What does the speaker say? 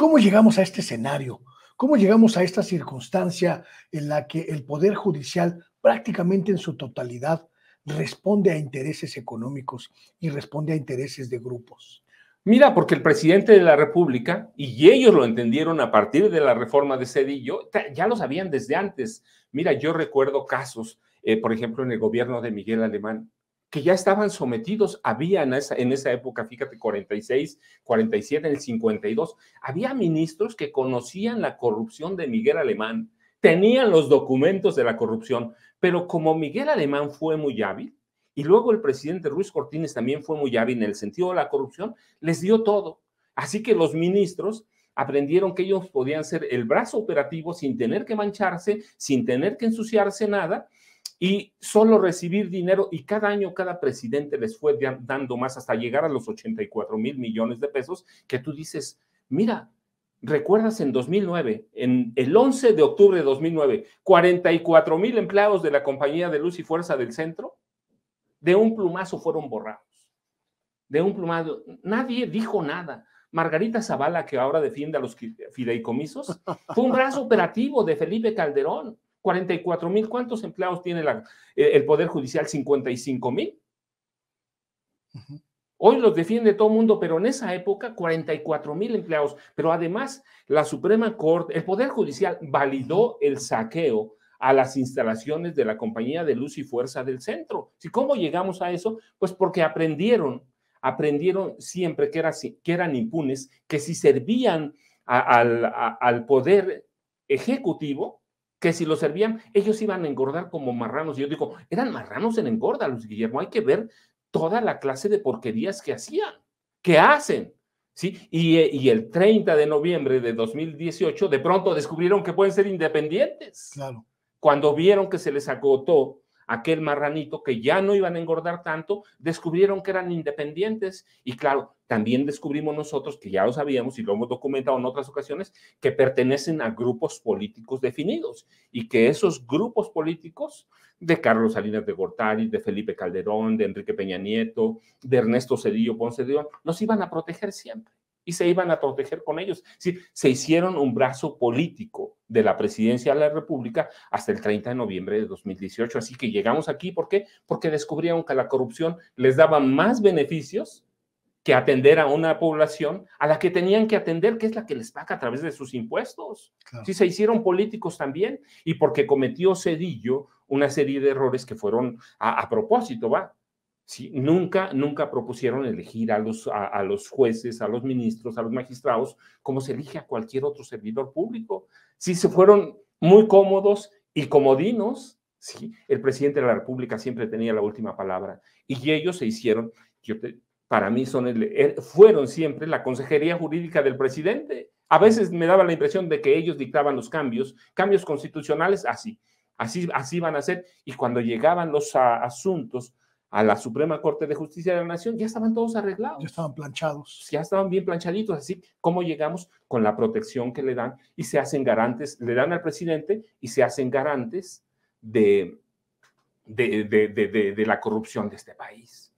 ¿Cómo llegamos a este escenario? ¿Cómo llegamos a esta circunstancia en la que el Poder Judicial prácticamente en su totalidad responde a intereses económicos y responde a intereses de grupos? Mira, porque el presidente de la República, y ellos lo entendieron a partir de la reforma de Cedillo, ya lo sabían desde antes. Mira, yo recuerdo casos, eh, por ejemplo, en el gobierno de Miguel Alemán, que ya estaban sometidos, había en esa, en esa época, fíjate, 46, 47, en el 52, había ministros que conocían la corrupción de Miguel Alemán, tenían los documentos de la corrupción, pero como Miguel Alemán fue muy hábil, y luego el presidente Ruiz Cortines también fue muy hábil en el sentido de la corrupción, les dio todo. Así que los ministros aprendieron que ellos podían ser el brazo operativo sin tener que mancharse, sin tener que ensuciarse nada, y solo recibir dinero y cada año cada presidente les fue dando más hasta llegar a los 84 mil millones de pesos que tú dices, mira, recuerdas en 2009, en el 11 de octubre de 2009, 44 mil empleados de la compañía de luz y fuerza del centro, de un plumazo fueron borrados, de un plumazo, nadie dijo nada. Margarita Zavala, que ahora defiende a los fideicomisos, fue un brazo operativo de Felipe Calderón 44 mil. ¿Cuántos empleados tiene la, eh, el Poder Judicial? 55 mil. Hoy los defiende todo el mundo, pero en esa época 44 mil empleados. Pero además, la Suprema Corte, el Poder Judicial validó el saqueo a las instalaciones de la compañía de luz y fuerza del centro. si cómo llegamos a eso? Pues porque aprendieron, aprendieron siempre que, era, que eran impunes, que si servían al poder ejecutivo, que si lo servían, ellos iban a engordar como marranos. Y yo digo, eran marranos en engorda, Luis Guillermo. Hay que ver toda la clase de porquerías que hacían, que hacen. ¿sí? Y, eh, y el 30 de noviembre de 2018, de pronto descubrieron que pueden ser independientes. Claro. Cuando vieron que se les agotó aquel marranito que ya no iban a engordar tanto, descubrieron que eran independientes. Y claro, también descubrimos nosotros, que ya lo sabíamos y lo hemos documentado en otras ocasiones, que pertenecen a grupos políticos definidos y que esos grupos políticos de Carlos Salinas de Gortari, de Felipe Calderón, de Enrique Peña Nieto, de Ernesto Cedillo Ponce de León, nos iban a proteger siempre y se iban a proteger con ellos. se hicieron un brazo político de la presidencia de la República hasta el 30 de noviembre de 2018. Así que llegamos aquí, ¿por qué? Porque descubrieron que la corrupción les daba más beneficios que atender a una población a la que tenían que atender, que es la que les paga a través de sus impuestos. se hicieron políticos también y porque cometió Cedillo una serie de errores que fueron a propósito, ¿va? Nunca, nunca propusieron elegir a los, a, los jueces, a los ministros, a los magistrados, como se elige a cualquier otro servidor público. Si se fueron muy cómodos y comodinos, ¿sí? El presidente de la República siempre tenía la última palabra y ellos se hicieron, yo para mí son er, fueron siempre la consejería jurídica del presidente. A veces me daba la impresión de que ellos dictaban los cambios, cambios constitucionales, así, así, así van a ser. Y cuando llegaban los asuntos a la Suprema Corte de Justicia de la Nación, ya estaban todos arreglados. Ya estaban planchados. Ya estaban bien planchaditos. Así como llegamos con la protección que le dan y se hacen garantes, le dan al presidente y se hacen garantes de, de, de la corrupción de este país.